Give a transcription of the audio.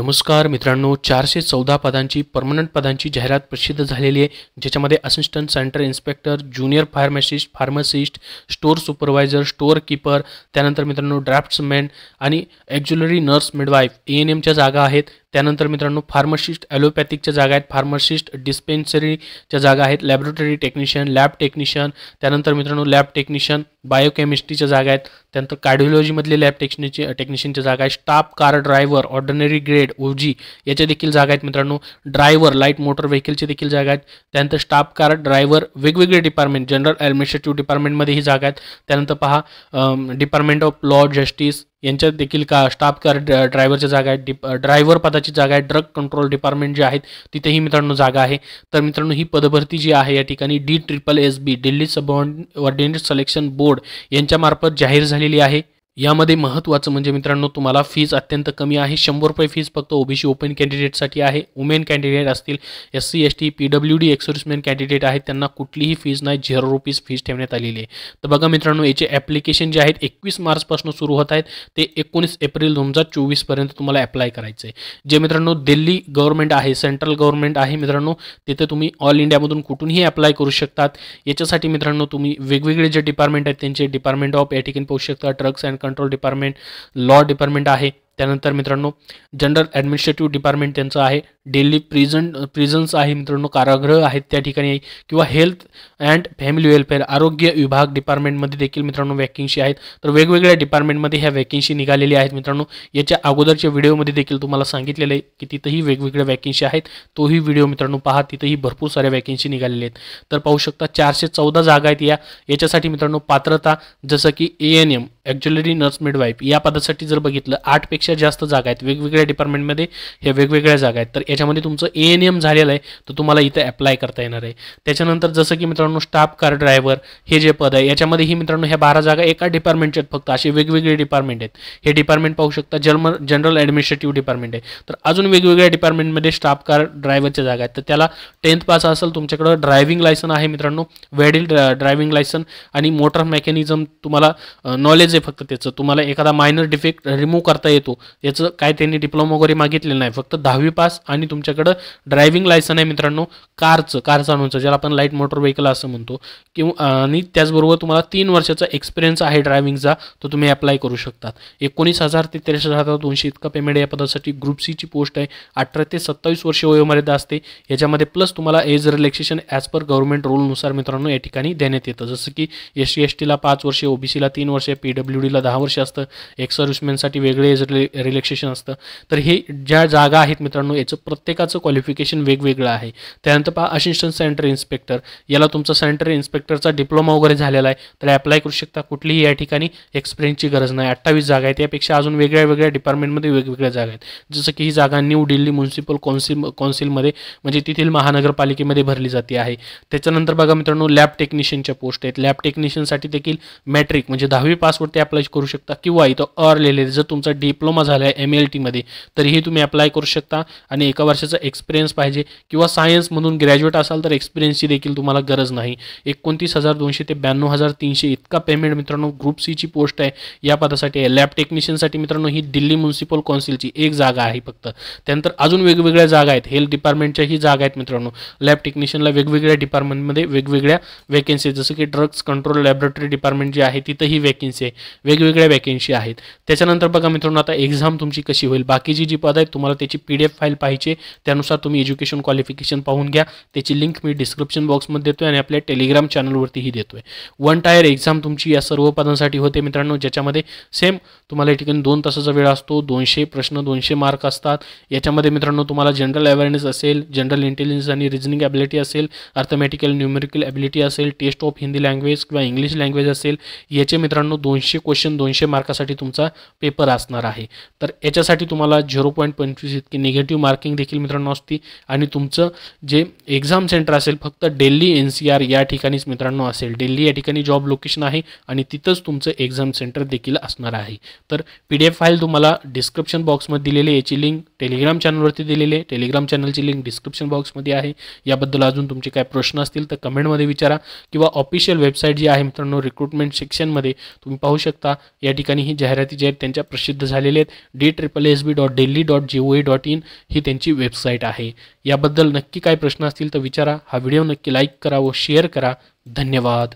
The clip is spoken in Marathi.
नमस्कार मित्रांनो चारशे चौदा पदांची परमनंट पदांची जाहिरात प्रसिद्ध झालेली आहे ज्याच्यामध्ये assistant centre inspector junior pharmacist pharmacist store supervisor store keeper त्यानंतर मित्रांनो ड्राफ्ट्समॅन आणि auxiliary nurse midwife A N एमच्या जागा आहेत त्यानंतर मित्रांनो फार्मसिस्ट ॲलोपॅथिकच्या जागा आहेत फार्मसिस्ट डिस्पेन्सरीच्या जागा आहेत लॅबोरेटरी टेक्निशियन लॅब टेक्निशियन त्यानंतर मित्रांनो लॅब टेक्निशियन बायोकेमिस्ट्रीच्या जागा आहेत त्यानंतर कार्डिओलॉजीमधले लॅब टेक्निशियन टेक्निशियनच्या जागा आहेत staff car driver ordinary grade O G याच्या देखील जागा आहेत मित्रांनो ड्रायव्हर लाईट मोटर व्हेकलची देखील जागा आहेत त्यानंतर स्टाफ कार ड्रायव्हर वेगवेगळे डिपार्टमेंट जनरल ॲडमिनिस्ट्रेटिव्ह डिपार्टमेंटमध्ये ही जागा आहेत त्यानंतर पहा डिपार्टमेंट ऑफ लॉ जस्टिस यांच्यात देखील का स्टाफ कार ड्रायव्हरच्या जागा आहेत डिप ड्रायव्हर पदाची जागा आहे ड्रग कंट्रोल डिपार्टमेंट जे आहेत तिथेही मित्रांनो जागा आहे तर मित्रांनो ही पदभरती जी आहे या ठिकाणी D triple S B Delhi subordinate selection board यांच्यामार्फत जाहीर झालेली आहे यामध्ये महत्त्वाचं म्हणजे मित्रांनो तुम्हाला फीज अत्यंत कमी आहे शंभर रुपये फीज फक्त ओबीसी ओपन कॅन्डिडेटसाठी आहे वुमेन कॅन्डिडेट असतील S C S T P W D ex servicemen candidate आहेत त्यांना कुठलीही फीज नाही झिरो रुपीज फीज ठेवण्यात आलेली आहे तर बघा मित्रांनो याचे ॲप्लिकेशन जे आहेत एकवीस मार्चपासून सुरू होत आहेत ते एकोणीस एप्रिल दोन हजार चोवीसपर्यंत तुम्हाला अप्लाय करायचं आहे जे मित्रांनो दिल्ली गव्हर्नमेंट आहे सेंट्रल गव्हर्नमेंट आहे मित्रांनो तिथे तुम्ही ऑल इंडियामधून कुठूनही अप्लाय करू शकतात याच्यासाठी मित्रांनो तुम्ही वेगवेगळे जे डिपार्टमेंट आहेत त्यांचे डिपार्टमेंट ऑफ या ठिकाणी पाहू शकता drugs and control department law department आहे त्यानंतर मित्रांनो जनरल ॲडमिनिस्ट्रेटिव्ह डिपार्टमेंट त्यांचं आहे डेली प्रिझन प्रिझन्स आहे मित्रांनो कारागृह आहेत त्या ठिकाणी किंवा हेल्थ अँड फॅमिली वेलफेअर आरोग्य विभाग डिपार्टमेंटमध्ये देखील मित्रांनो वॅकेन्सी आहेत तर वेगवेगळ्या डिपार्टमेंटमध्ये ह्या वॅकेन्सी निघालेल्या आहेत मित्रांनो याच्या अगोदरच्या व्हिडिओमध्ये देखील तुम्हाला सांगितलेलं आहे की तिथंही वेगवेगळ्या वॅकेन्सी आहेत तोही व्हिडिओ मित्रांनो पहा तिथंही भरपूर साऱ्या वॅकेन्सी निघालेल्या आहेत तर पाहू शकता चारशे चौदा जागा आहेत या याच्यासाठी मित्रांनो पात्रता जसं की A N M auxiliary nurse midwife या पदासाठी जर बघितलं आठपेक्षा जास्त जागा आहेत वेगवेगळ्या डिपार्टमेंटमध्ये ह्या वेगवेगळ्या जागा आहेत तर याच्यामध्ये तुमचं ए एन एम झालेलं आहे तर तुम्हाला इथं अप्लाय करता येणार आहे त्याच्यानंतर जसं की मित्रांनो स्टाफ कार ड्रायव्हर हे जे पद आहे याच्यामध्ये ही मित्रांनो ह्या बारा जागा एका डिपार्टमेंटच्या आहेत फक्त असे वेगवेगळे डिपार्टमेंट आहेत हे डिपार्टमेंट पाहू शकता जर्म जनरल ॲडमिनिस्ट्रेटिव्ह डिपार्टमेंट आहे तर अजून वेगवेगळ्या डिपार्टमेंटमध्ये स्टाफ कार ड्रायव्हरच्या जागा आहेत तर त्याला टेन्थ पास असेल तुमच्याकडं ड्रायव्हिंग लायसन आहे मित्रांनो वेडील ड्रायव्हिंग लायसन आणि मोटर मेकॅनिझम तुम्हाला नॉलेज आहे फक्त त्याचं तुम्हाला एखादा मायनर डिफेक्ट रिमूव्ह करता येतो याचं काय त्यांनी डिप्लोमा वगैरे मागितलेलं नाही फक्त दहावी पास आणि आणि तुमच्याकडं ड्रायव्हिंग लायसन आहे मित्रांनो कारचं कार चालवण्याचं ज्याला आपण लाईट मोटर व्हेकल असं म्हणतो किंवा आणि त्याचबरोबर तुम्हाला तीन वर्षाचा एक्सपिरियन्स आहे ड्रायव्हिंगचा तो तुम्ही अप्लाय करू शकतात एकोणीस हजार ते तेराशे हजार दोनशे इतका पेमेंट या पदासाठी ग्रुप सीची पोस्ट आहे अठरा ते सत्तावीस वर्ष वयोमर्यादा असते याच्यामध्ये प्लस तुम्हाला age relaxation as per government रूलनुसार मित्रांनो या ठिकाणी देण्यात येतं जसं की एस सी एस टीला पाच वर्षे ओबीसीला तीन वर्षे पी डब्ल्यू डीला दहा वर्ष असतं एक्स सर्व्हिसमॅनसाठी वेगळे एज रिलॅक्सेशन असतं तर हे ज्या जागा आहेत मित्रांनो याचं प्रत्येकाचं क्वालिफिकेशन वेगवेगळं आहे त्यानंतर पहा असिस्टंट सेंटर इन्स्पेक्टर याला तुमचा सेंटर इन्स्पेक्टरचा डिप्लोमा वगैरे झालेला आहे तर अप्लाय करू शकता कुठलीही या ठिकाणी एक्सपिरियन्सची गरज नाही अठ्ठावीस जागा आहेत यापेक्षा अजून वेगळ्या वेगळ्या डिपार्टमेंटमध्ये वेगवेगळ्या जागा आहेत जसं की ही जागा न्यू दिल्ली म्युन्सिपल कौन्सिल कौन्सिलमध्ये म्हणजे तिथील महानगरपालिकेमध्ये भरली जाते आहे त्याच्यानंतर बघा मित्रांनो लॅब टेक्निशियनच्या पोस्ट आहेत लॅब टेक्निशियनसाठी देखील मॅट्रिक म्हणजे दहावी पासवरती अप्लाय करू शकता किंवा इथं अर्लेले जर तुमचा डिप्लोमा झाला आहे एम एल टीमध्ये तरीही तुम्ही अप्लाय करू शकता आणि एक एका वर्षाचा एक्सपिरियन्स पाहिजे किंवा सायन्समधून ग्रॅज्युएट असाल तर एक्सपिरियन्सची देखील तुम्हाला गरज नाही एकोणतीस हजार दोनशे ते ब्याण्णव हजार तीनशे इतका पेमेंट मित्रांनो ग्रुप सीची पोस्ट आहे या पदासाठी आहे लॅब टेक्निशियनसाठी मित्रांनो ही दिल्ली म्युन्सिपल कौन्सिलची एक जागा आहे फक्त त्यानंतर अजून वेगवेगळ्या जागा आहेत हेल्थ ही जागा आहेत मित्रांनो लॅब टेक्निशियनला वेगवेगळ्या डिपार्टमेंटमध्ये वेगवेगळ्या वेकेन्सी जसं की ड्रग्स कंट्रोल लॅबोरेटरी डिपार्टमेंट जी आहे तिथं ही वेकेन्सी आहे वेगवेगळ्या वेकेन्सी आहेत त्याच्यानंतर बघा मित्रांनो आता एक्झाम तुमची कशी होईल बाकीची जी पद आहेत तुम्हाला त्याची पी डी एफ फाईल पाहिजे त्यानुसार तुम्ही एज्युकेशन क्वालिफिकेशन पाहून घ्या त्याची लिंक मी डिस्क्रिप्शन बॉक्समध्ये देतो आणि आपल्या टेलिग्राम चॅनलवरतीही देतो वन टायर एक्झाम तुमची या सर्व पदांसाठी होते मित्रांनो ज्याच्यामध्ये सेम तुम्हाला या ठिकाणी दोन तासाचा वेळ असतो दोनशे प्रश्न दोनशे मार्क असतात याच्यामध्ये मित्रांनो तुम्हाला जनरल अवेअरनेस असेल जनरल इंटेलिजन्स आणि रिजनिंग ॲबिलिटी असेल अर्थमॅटिकल न्यूमेरिकल ॲबिलिटी असेल टेस्ट ऑफ हिंदी लँग्वेज किंवा इंग्लिश लँग्वेज असेल याचे मित्रांनो दोनशे क्वेश्चन दोनशे मार्कासाठी तुमचा पेपर असणार आहे तर याच्यासाठी तुम्हाला झिरो पॉईंट पंचवीस इतकी निगेटिव्ह मार्किंग देखील मित्रांनो असती आणि तुमचं जे एक्झाम सेंटर असेल फक्त डेल्ली एन सी आर या ठिकाणीच मित्रांनो असेल डेल्ली या ठिकाणी जॉब लोकेशन आहे आणि तिथंच तुमचं एक्झाम सेंटर देखील असणार आहे तर पी डी एफ फाईल तुम्हाला डिस्क्रिप्शन बॉक्समध्ये दिलेली याची लिंक टेलिग्राम चॅनलवरती दिलेली आहे टेलिग्राम चॅनलची लिंक डिस्क्रिप्शन बॉक्समध्ये आहे याबद्दल अजून तुमचे काय प्रश्न असतील तर कमेंटमध्ये विचारा किंवा ऑफिशियल वेबसाईट जी आहे मित्रांनो रिक्रुटमेंट सेक्शनमध्ये तुम्ही पाहू शकता या ठिकाणी ही जाहिराती जी आहेत त्यांच्या प्रसिद्ध झालेल्या आहेत D triple S B dot Delhi dot G O A dot in ही त्यांची वेबसाईट आहे याबद्दल नक्की काय प्रश्न असतील तर विचारा हा व्हिडिओ नक्की लाईक करा व शेअर करा धन्यवाद